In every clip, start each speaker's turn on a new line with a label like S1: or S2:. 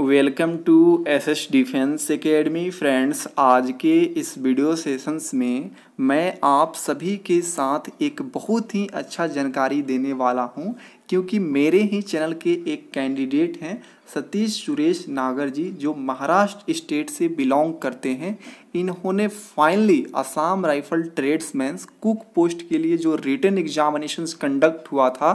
S1: welcome to S S defence academy friends आज के इस वीडियो सेशंस में मैं आप सभी के साथ एक बहुत ही अच्छा जानकारी देने वाला हूं क्योंकि मेरे ही चैनल के एक कैंडिडेट हैं सतीश सुरेश नागर जी जो महाराष्ट्र स्टेट से बिलोंग करते हैं इन्होंने finally Assam rifle tradesmen's cook post के लिए जो रिटर्न एग्जामिनेशन कंडक्ट हुआ था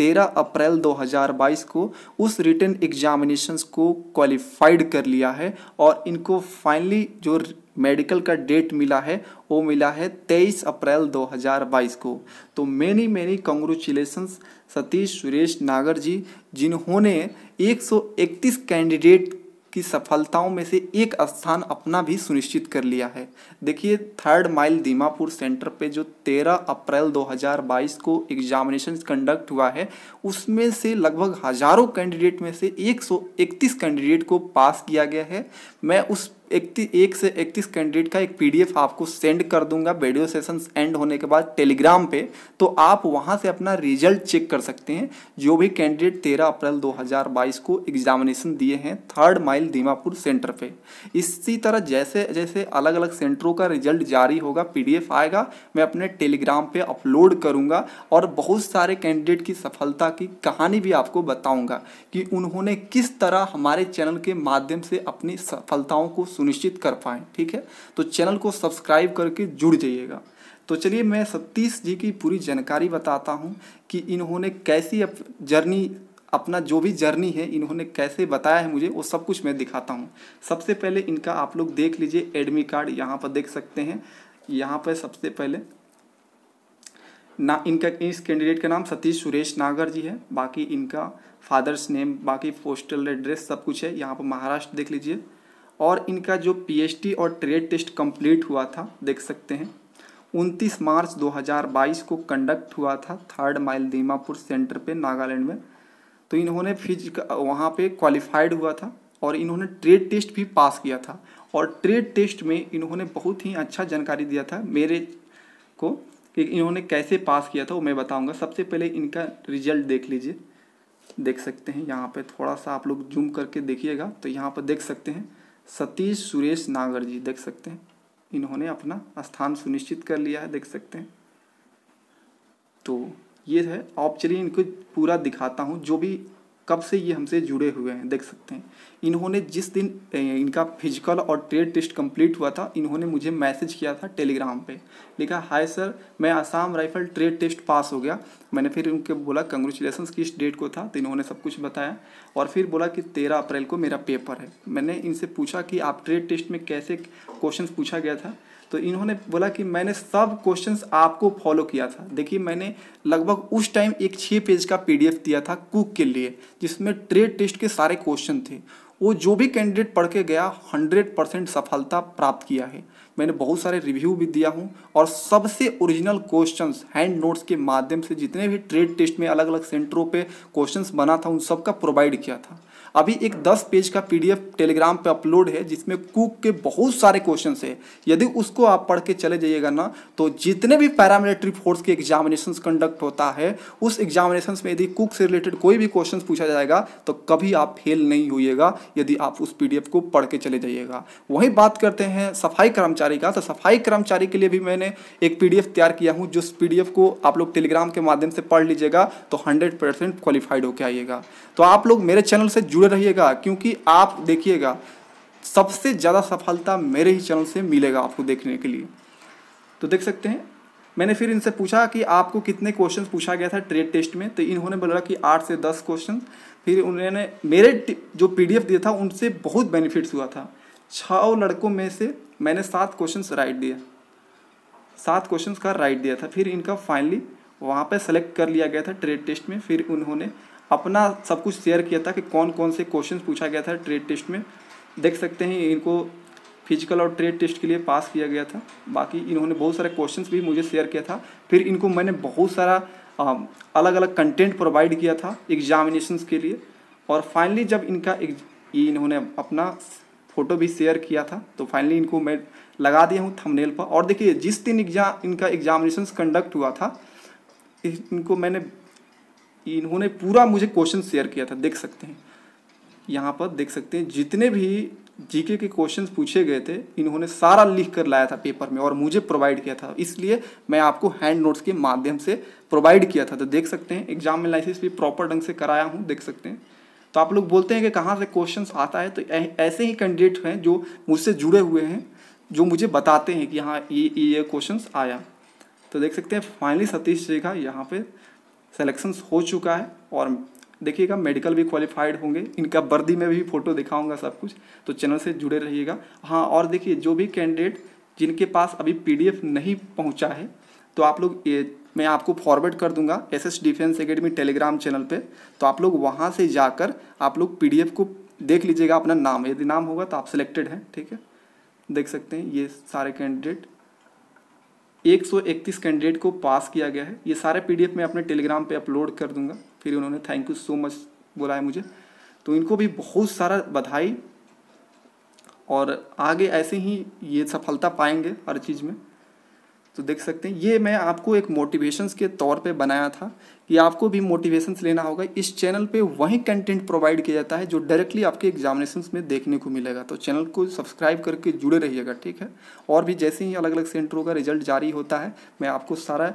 S1: 13 अप्रैल 2022 को उस रिटर्न एग्जामिनेशन को क्वालिफाइड कर लिया है और इनको फाइनली जो मेडिकल का डेट मिला है वो मिला है 23 अप्रैल 2022 को तो many many congratulations Satish Suresh Nagar ji जिन्होंने 131 कैंडिडेट की सफलताओं में से एक स्थान अपना भी सुनिश्चित कर लिया है देखिए थर्ड माइल दीमापुर सेंटर पे जो 13 अप्रैल 2022 को एग्जामिनेशन कंडक्ट हुआ है उसमें से लगभग हजारों कैंडिडेट में से 131 कैंडिडेट को पास किया गया है मैं उस इकतीस एक से इकतीस कैंडिडेट का एक पीडीएफ आपको सेंड कर दूंगा वीडियो सेशन एंड होने के बाद टेलीग्राम पे तो आप वहां से अपना रिजल्ट चेक कर सकते हैं जो भी कैंडिडेट तेरह अप्रैल 2022 को एग्जामिनेशन दिए हैं थर्ड माइल दीमापुर सेंटर पे इसी तरह जैसे जैसे अलग अलग सेंटरों का रिजल्ट जारी होगा पी आएगा मैं अपने टेलीग्राम पर अपलोड करूँगा और बहुत सारे कैंडिडेट की सफलता की कहानी भी आपको बताऊँगा कि उन्होंने किस तरह हमारे चैनल के माध्यम से अपनी सफलताओं को सुनिश्चित कर पाएँ ठीक है तो चैनल को सब्सक्राइब करके जुड़ जाइएगा तो चलिए मैं सतीश जी की पूरी जानकारी बताता हूँ कि इन्होंने कैसी अप जर्नी अपना जो भी जर्नी है इन्होंने कैसे बताया है मुझे वो सब कुछ मैं दिखाता हूँ सबसे पहले इनका आप लोग देख लीजिए एडमी कार्ड यहाँ पर देख सकते हैं यहाँ पर सबसे पहले ना इनका इस कैंडिडेट का नाम सतीश सुरेश नागर जी है बाकी इनका फादर्स नेम बाकी पोस्टल एड्रेस सब कुछ है यहाँ पर महाराष्ट्र देख लीजिए और इनका जो पीएचडी और ट्रेड टेस्ट कंप्लीट हुआ था देख सकते हैं 29 मार्च 2022 को कंडक्ट हुआ था थर्ड माइल दीमापुर सेंटर पे नागालैंड में तो इन्होंने फिज वहाँ पे क्वालिफाइड हुआ था और इन्होंने ट्रेड टेस्ट भी पास किया था और ट्रेड टेस्ट में इन्होंने बहुत ही अच्छा जानकारी दिया था मेरे को कि इन्होंने कैसे पास किया था वो मैं बताऊँगा सबसे पहले इनका रिजल्ट देख लीजिए देख सकते हैं यहाँ पर थोड़ा सा आप लोग जूम करके देखिएगा तो यहाँ पर देख सकते हैं सतीश सुरेश नागर जी देख सकते हैं इन्होंने अपना स्थान सुनिश्चित कर लिया है देख सकते हैं तो ये है आप चलिए इनको पूरा दिखाता हूँ जो भी कब से ये हमसे जुड़े हुए हैं देख सकते हैं इन्होंने जिस दिन इनका फिजिकल और ट्रेड टेस्ट कंप्लीट हुआ था इन्होंने मुझे मैसेज किया था टेलीग्राम पे लिखा हाय सर मैं Assam rifle trade test pass हो गया मैंने फिर उनके बोला कंग्रेचुलेसन किस डेट को था तो इन्होंने सब कुछ बताया और फिर बोला कि तेरह अप्रैल को मेरा पेपर है मैंने इनसे पूछा कि आप ट्रेड टेस्ट में कैसे क्वेश्चन पूछा गया था तो इन्होंने बोला कि मैंने सब क्वेश्चंस आपको फॉलो किया था देखिए मैंने लगभग उस टाइम एक छः पेज का पीडीएफ दिया था कुक के लिए जिसमें ट्रेड टेस्ट के सारे क्वेश्चन थे वो जो भी कैंडिडेट पढ़ के गया हंड्रेड परसेंट सफलता प्राप्त किया है मैंने बहुत सारे रिव्यू भी दिया हूँ और सबसे ओरिजिनल क्वेश्चंस हैंड नोट्स के माध्यम से जितने भी ट्रेड टेस्ट में अलग अलग सेंटरों पे क्वेश्चंस बना था उन सबका प्रोवाइड किया था अभी एक 10 पेज का पीडीएफ टेलीग्राम पे अपलोड है जिसमें कुक के बहुत सारे क्वेश्चन है यदि उसको आप पढ़ के चले जाइएगा ना तो जितने भी पैरामिलिट्री फोर्स के एग्जामिनेशन कंडक्ट होता है उस एग्जामिनेशन में यदि कुक से रिलेटेड कोई भी क्वेश्चन पूछा जाएगा तो कभी आप फेल नहीं हुईगा यदि आप उस पी को पढ़ के चले जाइएगा वहीं बात करते हैं सफाई कर्मचारी कर्मचारी का तो सफाई कर्मचारी के लिए भी मैंने एक पीडीएफ तैयार किया हूँ जिस पीडीएफ को आप लोग टेलीग्राम के माध्यम से पढ़ लीजिएगा तो हंड्रेड परसेंट क्वालिफाइड होकर आइएगा तो आप लोग मेरे चैनल से जुड़े रहिएगा क्योंकि आप देखिएगा सबसे ज़्यादा सफलता मेरे ही चैनल से मिलेगा आपको देखने के लिए तो देख सकते हैं मैंने फिर इनसे पूछा कि आपको कितने क्वेश्चन पूछा गया था ट्रेड टेस्ट में तो इन्होंने बोला कि आठ से दस क्वेश्चन फिर उन्होंने मेरे जो पीडीएफ दिया था उनसे बहुत बेनिफिट्स हुआ था छः लड़कों में से मैंने सात क्वेश्चंस राइट दिया सात क्वेश्चंस का राइट दिया था फिर इनका फाइनली वहाँ पे सेलेक्ट कर लिया गया था ट्रेड टेस्ट में फिर उन्होंने अपना सब कुछ शेयर किया था कि कौन कौन से क्वेश्चन पूछा गया था ट्रेड टेस्ट में देख सकते हैं इनको फिजिकल और ट्रेड टेस्ट के लिए पास किया गया था बाकी इन्होंने बहुत सारे क्वेश्चंस भी मुझे शेयर किया था फिर इनको मैंने बहुत सारा अलग अलग कंटेंट प्रोवाइड किया था एग्जामिनेशंस के लिए और फाइनली जब इनका ये इन्होंने अपना फ़ोटो भी शेयर किया था तो फाइनली इनको मैं लगा दिया हूँ थंबनेल पर और देखिए जिस दिन एग्जाम इनका एग्जामिनेशन कंडक्ट हुआ था इनको मैंने इन्होंने पूरा मुझे क्वेश्चन शेयर किया था देख सकते हैं यहाँ पर देख सकते हैं जितने भी जीके के क्वेश्चन पूछे गए थे इन्होंने सारा लिख कर लाया था पेपर में और मुझे प्रोवाइड किया था इसलिए मैं आपको हैंड नोट्स के माध्यम से प्रोवाइड किया था तो देख सकते हैं एग्जाम एनालिसिस भी प्रॉपर ढंग से कराया हूँ देख सकते हैं तो आप लोग बोलते हैं कि कहाँ से क्वेश्चन आता है तो ऐसे ही कैंडिडेट हैं जो मुझसे जुड़े हुए हैं जो मुझे बताते हैं कि हाँ ये ये क्वेश्चन आया तो देख सकते हैं फाइनली सतीश जी का यहाँ पर सेलेक्शन हो चुका है और देखिएगा मेडिकल भी क्वालिफाइड होंगे इनका वर्दी में भी फ़ोटो दिखाऊंगा सब कुछ तो चैनल से जुड़े रहिएगा हाँ और देखिए जो भी कैंडिडेट जिनके पास अभी पीडीएफ नहीं पहुंचा है तो आप लोग ये मैं आपको फॉरवर्ड कर दूंगा S S defence academy telegram channel पे तो आप लोग वहाँ से जाकर आप लोग पीडीएफ को देख लीजिएगा अपना नाम यदि नाम होगा तो आप सिलेक्टेड हैं ठीक है देख सकते हैं ये सारे कैंडिडेट 131 कैंडिडेट को पास किया गया है ये सारे पीडीएफ मैं अपने टेलीग्राम पे अपलोड कर दूंगा फिर उन्होंने थैंक यू सो मच बोला है मुझे तो इनको भी बहुत सारा बधाई और आगे ऐसे ही ये सफलता पाएंगे हर चीज़ में तो देख सकते हैं ये मैं आपको एक मोटिवेशंस के तौर पे बनाया था कि आपको भी मोटिवेशंस लेना होगा इस चैनल पे वही कंटेंट प्रोवाइड किया जाता है जो डायरेक्टली आपके एग्जामिनेशन में देखने को मिलेगा तो चैनल को सब्सक्राइब करके जुड़े रहिएगा ठीक है और भी जैसे ही अलग अलग सेंटरों का रिजल्ट जारी होता है मैं आपको सारा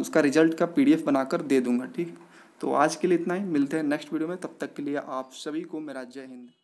S1: उसका रिजल्ट का पी बनाकर दे दूँगा ठीक है तो आज के लिए इतना ही मिलते हैं नेक्स्ट वीडियो में तब तक के लिए आप सभी को मेरा जय हिंद